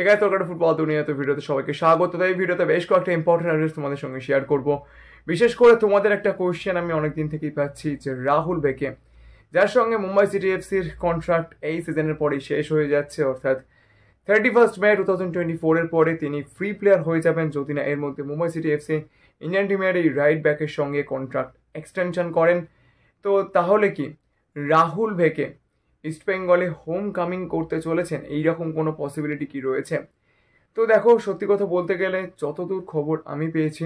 এখানে তোর ফুটবল দুনিয়াতে ভিডিওতে সবাইকে স্বাগত তাই ভিডিওতে বেশ কয়েকটা ইম্পর্টেন্ট আপডেট তোমাদের সঙ্গে শেয়ার করব বিশেষ করে তোমাদের একটা কোয়েশ্চেন আমি অনেক দিন থেকেই পাচ্ছি যে রাহুল বেকে যার সঙ্গে মুম্বাই সিটি এফসির কন্ট্রাক্ট এই সিজনের পরেই শেষ হয়ে যাচ্ছে অর্থাৎ thirty first May two thousand twenty ফোরের পরে তিনি ফ্রি প্লেয়ার হয়ে যাবেন যদি না এর মধ্যে মুম্বাই সিটি এফসি ইন্ডিয়ান টিমের এই রাইট ব্যাকের সঙ্গে কন্ট্রাক্ট এক্সটেনশন করেন তো তাহলে কি রাহুল ভেকে ইস্টবেঙ্গলে হোম কামিং করতে চলেছেন এইরকম কোনো পসিবিলিটি কি রয়েছে তো দেখো সত্যি কথা বলতে গেলে যতদূর খবর আমি পেয়েছি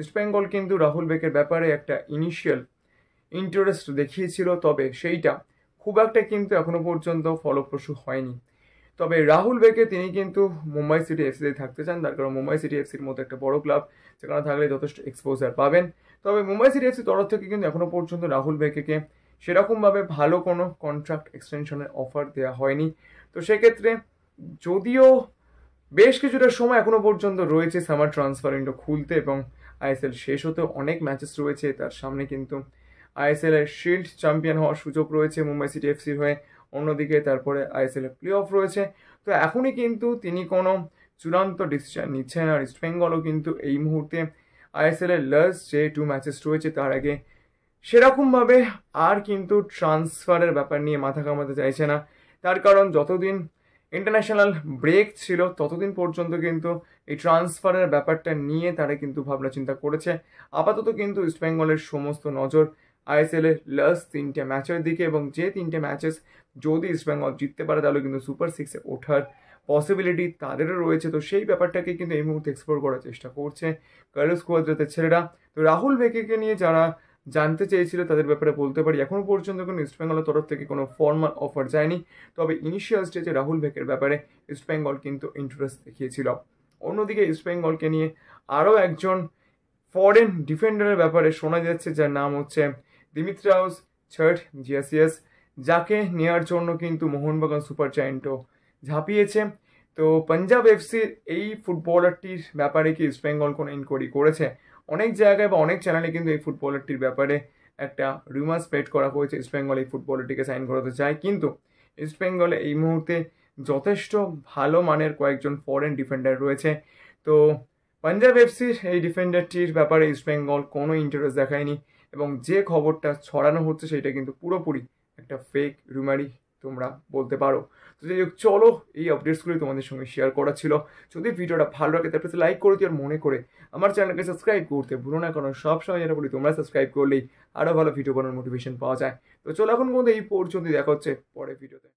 ইস্টবেঙ্গল কিন্তু রাহুল বেকের ব্যাপারে একটা ইনিশিয়াল ইন্টারেস্ট দেখিয়েছিল তবে সেইটা খুব একটা কিন্তু এখনও পর্যন্ত ফলপ্রসূ হয়নি তবে রাহুল বেকে তিনি কিন্তু মুম্বাই সিটি এফসিতে থাকতে চান তার কারণ মুম্বাই সিটি এফসির মতো একটা বড় ক্লাব সেখানে থাকলে যথেষ্ট এক্সপোজার পাবেন তবে মুম্বাই সিটি এফসি তরফ থেকে কিন্তু এখনও পর্যন্ত রাহুল বেকেকে সেরকমভাবে ভালো কোনো কন্ট্রাক্ট এক্সটেনশনের অফার দেওয়া হয়নি তো সেক্ষেত্রে যদিও বেশ কিছুটা সময় এখনও পর্যন্ত রয়েছে সামার ট্রান্সফার উইন্ডো খুলতে এবং আইএসএল শেষ হতে অনেক ম্যাচেস রয়েছে তার সামনে কিন্তু আইএসএল এর শিল্ড চ্যাম্পিয়ন হওয়ার সুযোগ রয়েছে মুম্বাই সিটি এফসির হয়ে অন্যদিকে তারপরে আইএসএল এর প্লে অফ রয়েছে তো এখনই কিন্তু তিনি কোনো চূড়ান্ত ডিসিশন নিচ্ছেন আর ইস্টবেঙ্গলও কিন্তু এই মুহূর্তে আইএসএল এর লাস্ট যে টু ম্যাচেস রয়েছে তার আগে সেরকমভাবে আর কিন্তু ট্রান্সফারের ব্যাপার নিয়ে মাথা কামাতে চাইছে না তার কারণ যতদিন ইন্টারন্যাশনাল ব্রেক ছিল ততদিন পর্যন্ত কিন্তু এই ট্রান্সফারের ব্যাপারটা নিয়ে তারা কিন্তু ভাবনা চিন্তা করেছে আপাতত কিন্তু ইস্টবেঙ্গলের সমস্ত নজর আইএসএল এর লাস্ট তিনটে ম্যাচের দিকে এবং যে তিনটে ম্যাচেস যদি ইস্টবেঙ্গল জিততে পারে তাহলে কিন্তু সুপার সিক্সে ওঠার পসিবিলিটি তাদেরও রয়েছে তো সেই ব্যাপারটাকে কিন্তু এই মুহূর্তে এক্সপ্লোর করার চেষ্টা করছে কার্লোস কোয়াদ্রাতের ছেলেরা তো রাহুল বেকেকে নিয়ে যারা জানতে চেয়েছিল তাদের ব্যাপারে বলতে পারি এখনও পর্যন্ত কোনো ইস্ট বেঙ্গলের তরফ থেকে কোনো ফর্মাল অফার যায়নি তবে ইনিশিয়াল স্টেজে রাহুল ভেকের ব্যাপারে ইস্ট বেঙ্গল কিন্তু ইন্টারেস্ট দেখিয়েছিল অন্যদিকে ইস্ট বেঙ্গলকে নিয়ে আরও একজন ফরেন ডিফেন্ডারের ব্যাপারে শোনা যাচ্ছে যার নাম হচ্ছে দিমিত্রাউস ছট জিয়াসিয়াস যাকে নেয়ার জন্য কিন্তু মোহনবাগান সুপার জায়েন্টও ঝাঁপিয়েছে তো পাঞ্জাব এফসির এই ফুটবলারটির ব্যাপারে কি ইস্টবেঙ্গল কোনো ইনকোয়ারি করেছে অনেক জায়গায় বা অনেক চ্যানেলে কিন্তু এই ফুটবলারটির ব্যাপারে একটা রিমার স্প্রেড করা হয়েছে ইস্টবেঙ্গল এই ফুটবলারটিকে সাইন করাতে চায় কিন্তু ইস্টবেঙ্গলে এই মুহূর্তে যথেষ্ট ভালো মানের কয়েকজন ফরেন ডিফেন্ডার রয়েছে তো পাঞ্জাব এফসির এই ডিফেন্ডারটির ব্যাপারে ইস্টবেঙ্গল কোনো ইন্টারেস্ট দেখায়নি এবং যে খবরটা ছড়ানো হচ্ছে সেটা কিন্তু পুরোপুরি একটা ফেক রুমারি তোমরা বলতে পারো তো যাই হোক চলো এই আপডেটসগুলি তোমাদের সঙ্গে শেয়ার করা ছিল যদি ভিডিওটা ভালো লাগে তারপরে লাইক করে দিও আর মনে করে আমার চ্যানেলকে সাবস্ক্রাইব করতে ভুলো না কারণ সবসময় যেটা বলি তোমরা সাবস্ক্রাইব করলেই আরও ভালো ভিডিও বানানোর মোটিভেশন পাওয়া যায় তো চলো এখন পর্যন্ত এই পর্যন্ত দেখা হচ্ছে পরে ভিডিওতে